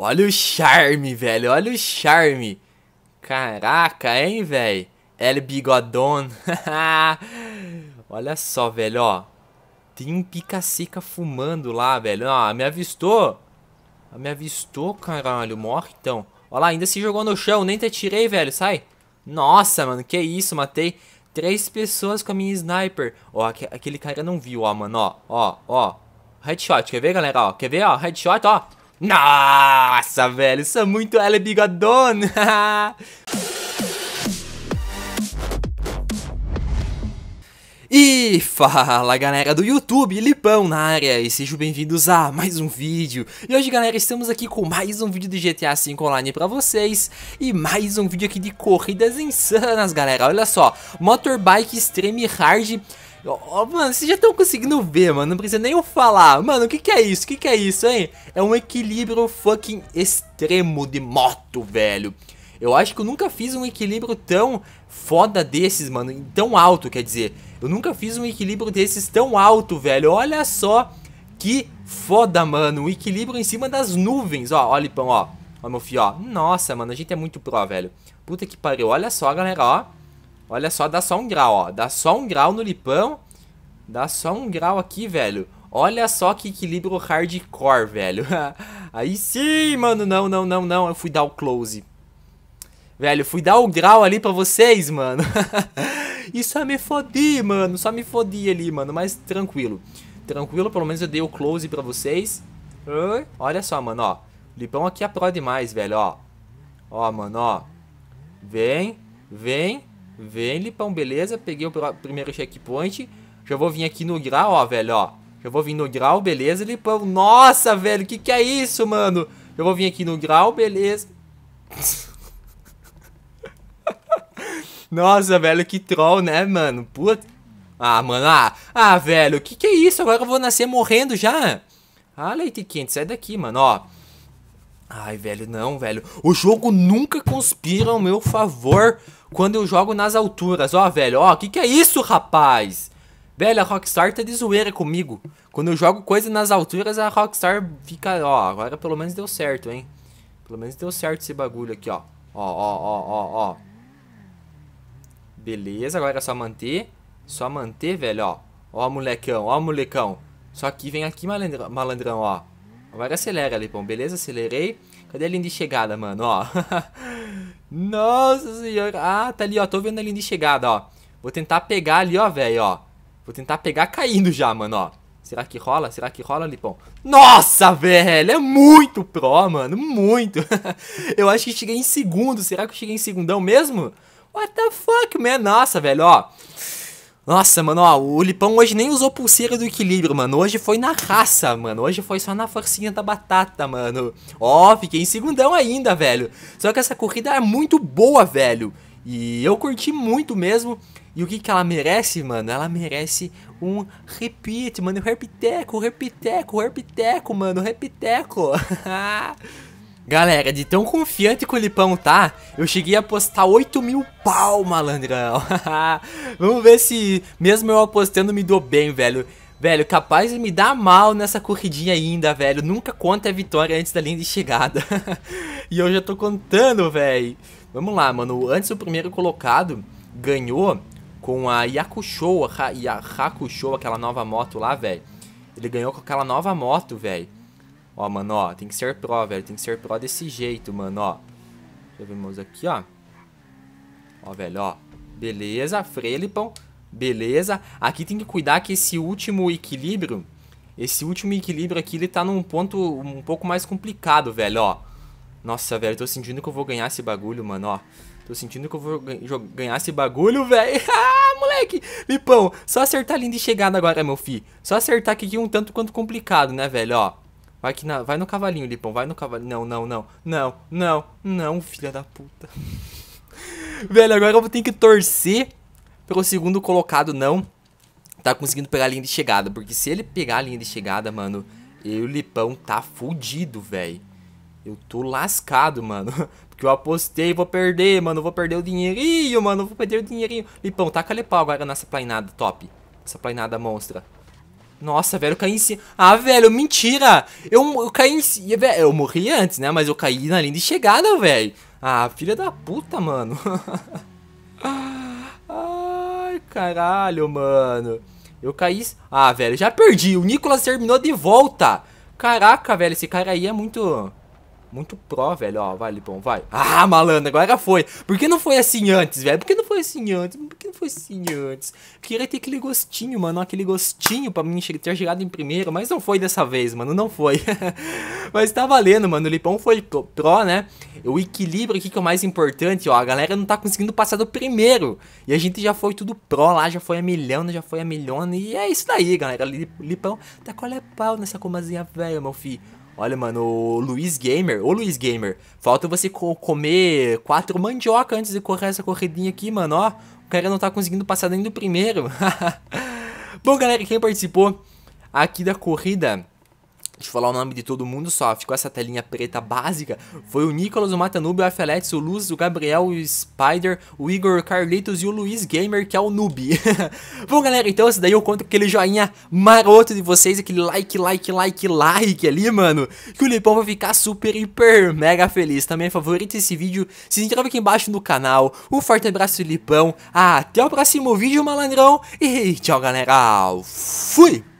Olha o charme, velho. Olha o charme. Caraca, hein, velho? El Bigodon. Olha só, velho, ó. Tem um pica-seca fumando lá, velho. Ó, me avistou. Ah, me avistou, caralho. Morre, então. Olha lá, ainda se jogou no chão. Nem te tirei velho. Sai. Nossa, mano. Que isso, matei três pessoas com a minha sniper. Ó, aquele cara não viu, ó, mano. Ó, ó, ó. Headshot. Quer ver, galera? Ó, quer ver, ó? Headshot, ó. Nossa, velho, isso é muito ela é bigodona. E fala galera do YouTube, Lipão na área e sejam bem-vindos a mais um vídeo E hoje galera, estamos aqui com mais um vídeo de GTA V Online pra vocês E mais um vídeo aqui de corridas insanas galera, olha só Motorbike Extreme Hard Oh, mano, vocês já estão conseguindo ver, mano. Não precisa nem eu falar. Mano, o que, que é isso? O que, que é isso, hein? É um equilíbrio fucking extremo de moto, velho. Eu acho que eu nunca fiz um equilíbrio tão foda desses, mano. Tão alto, quer dizer. Eu nunca fiz um equilíbrio desses tão alto, velho. Olha só que foda, mano. O um equilíbrio em cima das nuvens. Ó, Olha, Lipão, ó. Ó, meu filho, ó. Nossa, mano, a gente é muito pró, velho. Puta que pariu. Olha só, galera, ó. Olha só, dá só um grau, ó. Dá só um grau no lipão. Dá só um grau aqui, velho. Olha só que equilíbrio hardcore, velho. Aí sim, mano. Não, não, não, não. Eu fui dar o close. Velho, fui dar o grau ali pra vocês, mano. e só me fodi, mano. Só me fodi ali, mano. Mas tranquilo. Tranquilo, pelo menos eu dei o close pra vocês. Olha só, mano, ó. Lipão aqui é pró demais, velho, ó. Ó, mano, ó. Vem, vem. Vem, Lipão, beleza? Peguei o primeiro checkpoint. Já vou vir aqui no grau, ó, velho, ó. Já vou vir no grau, beleza, Lipão. Nossa, velho, que que é isso, mano? Eu vou vir aqui no grau, beleza. Nossa, velho, que troll, né, mano? Puta. Ah, mano, ah, ah, velho, que que é isso? Agora eu vou nascer morrendo já? Ah, leite quente, sai daqui, mano, ó. Ai, velho, não, velho. O jogo nunca conspira ao meu favor quando eu jogo nas alturas. Ó, velho, ó, que que é isso, rapaz? Velho, a Rockstar tá de zoeira comigo. Quando eu jogo coisa nas alturas, a Rockstar fica... Ó, agora pelo menos deu certo, hein? Pelo menos deu certo esse bagulho aqui, ó. Ó, ó, ó, ó, ó. Beleza, agora é só manter. Só manter, velho, ó. Ó, molecão, ó, molecão. Só que vem aqui, malandrão, malandrão ó. Agora acelera, Lipão. Beleza, acelerei. Cadê a linha de chegada, mano? Ó. Nossa senhora. Ah, tá ali, ó. Tô vendo a linha de chegada, ó. Vou tentar pegar ali, ó, velho, ó. Vou tentar pegar caindo já, mano, ó. Será que rola? Será que rola, Lipão? Nossa, velho! É muito pró, mano. Muito. eu acho que cheguei em segundo. Será que eu cheguei em segundão mesmo? What the fuck, man? Nossa, velho, ó. Nossa, mano, ó, o Lipão hoje nem usou pulseira do equilíbrio, mano. Hoje foi na raça, mano. Hoje foi só na forcinha da batata, mano. Ó, fiquei em segundão ainda, velho. Só que essa corrida é muito boa, velho. E eu curti muito mesmo. E o que, que ela merece, mano? Ela merece um repeat, mano. Repiteco, repiteco, repiteco, mano. Repiteco. Galera, de tão confiante que o Lipão tá, eu cheguei a apostar 8 mil pau, malandrão. Vamos ver se mesmo eu apostando me dou bem, velho. Velho, capaz de me dar mal nessa corridinha ainda, velho. Nunca conta a vitória antes da linha de chegada. e eu já tô contando, velho. Vamos lá, mano. Antes o primeiro colocado ganhou com a Yakusho, a Yakusho, aquela nova moto lá, velho. Ele ganhou com aquela nova moto, velho. Ó, mano, ó, tem que ser pró, velho. Tem que ser pró desse jeito, mano, ó. Deixa eu ver aqui, ó. Ó, velho, ó. Beleza, frelipão Lipão. Beleza. Aqui tem que cuidar que esse último equilíbrio... Esse último equilíbrio aqui, ele tá num ponto um pouco mais complicado, velho, ó. Nossa, velho, tô sentindo que eu vou ganhar esse bagulho, mano, ó. Tô sentindo que eu vou ganhar esse bagulho, velho. ah, moleque! Lipão, só acertar a linha de chegada agora, meu fi. Só acertar aqui um tanto quanto complicado, né, velho, ó. Vai que na... vai no cavalinho, Lipão, vai no cavalinho. Não, não, não. Não, não, não, filha da puta. Velho, agora eu vou ter que torcer pelo segundo colocado não tá conseguindo pegar a linha de chegada, porque se ele pegar a linha de chegada, mano, eu e o Lipão tá fudido, velho. Eu tô lascado, mano. Porque eu apostei, vou perder, mano. Vou perder o dinheirinho, mano. Vou perder o dinheirinho. Lipão, taca a Lepau agora nessa plainada top. Essa plainada monstra. Nossa, velho, eu caí em cima. Ah, velho, mentira! Eu, eu caí em cima. Velho, eu morri antes, né? Mas eu caí na linha de chegada, velho. Ah, filha da puta, mano. Ai, caralho, mano. Eu caí. Ah, velho, já perdi. O Nicolas terminou de volta. Caraca, velho, esse cara aí é muito. Muito pró, velho. Ó, vai, Lipão, vai. Ah, malandro, agora foi. Por que não foi assim antes, velho? Por que não foi assim antes? Por que não foi assim antes? queria ter aquele gostinho, mano. Aquele gostinho pra mim ter chegado em primeiro. Mas não foi dessa vez, mano. Não foi. mas tá valendo, mano. O Lipão foi pró, né? O equilíbrio aqui que é o mais importante, ó. A galera não tá conseguindo passar do primeiro. E a gente já foi tudo pró lá. Já foi a milhão, já foi a milhona. E é isso daí, galera. Lipão, tá qual é pau nessa comazinha velha, meu filho? Olha, mano, o Luiz Gamer, ô Luiz Gamer, falta você co comer quatro mandioca antes de correr essa corridinha aqui, mano, ó. O cara não tá conseguindo passar nem do primeiro. Bom, galera, quem participou aqui da corrida Deixa eu falar o nome de todo mundo só, ficou essa telinha preta básica. Foi o Nicolas, o Matanube, o Afeletes o Luz, o Gabriel, o Spider, o Igor, o Carlitos e o Luiz Gamer, que é o noob. Bom, galera, então esse daí eu conto com aquele joinha maroto de vocês, aquele like, like, like, like ali, mano. Que o Lipão vai ficar super, hiper, mega feliz. Também é favorita esse vídeo, se inscreve aqui embaixo no canal. Um forte abraço, Lipão. Até o próximo vídeo, malandrão. E tchau, galera. Fui!